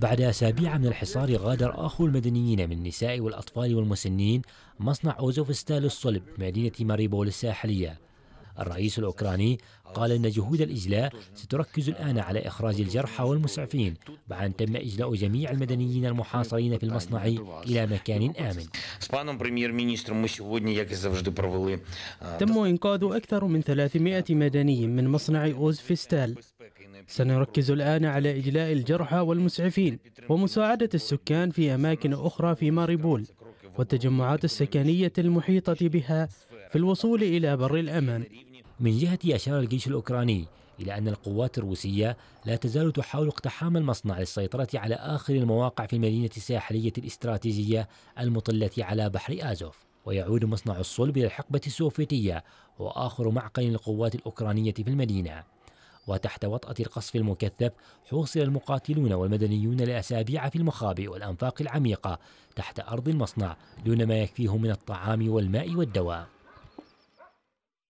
بعد أسابيع من الحصار غادر أخو المدنيين من النساء والأطفال والمسنين مصنع أوزوفستال الصلب بمدينة ماريبول الساحلية الرئيس الأوكراني قال أن جهود الإجلاء ستركز الآن على إخراج الجرحى والمسعفين بعد أن تم إجلاء جميع المدنيين المحاصرين في المصنع إلى مكان آمن تم إنقاذ أكثر من 300 مدني من مصنع أوزفستال سنركز الآن على إجلاء الجرحى والمسعفين ومساعدة السكان في أماكن أخرى في ماريبول والتجمعات السكنية المحيطة بها في الوصول إلى بر الأمان من جهة أشار الجيش الأوكراني إلى أن القوات الروسية لا تزال تحاول اقتحام المصنع للسيطرة على آخر المواقع في المدينة الساحلية الاستراتيجية المطلة على بحر آزوف ويعود مصنع الصلب للحقبة السوفيتية وآخر معقل للقوات الأوكرانية في المدينة وتحت وطأة القصف المكثف حوصر المقاتلون والمدنيون لأسابيع في المخابئ والأنفاق العميقة تحت أرض المصنع دون ما يكفيهم من الطعام والماء والدواء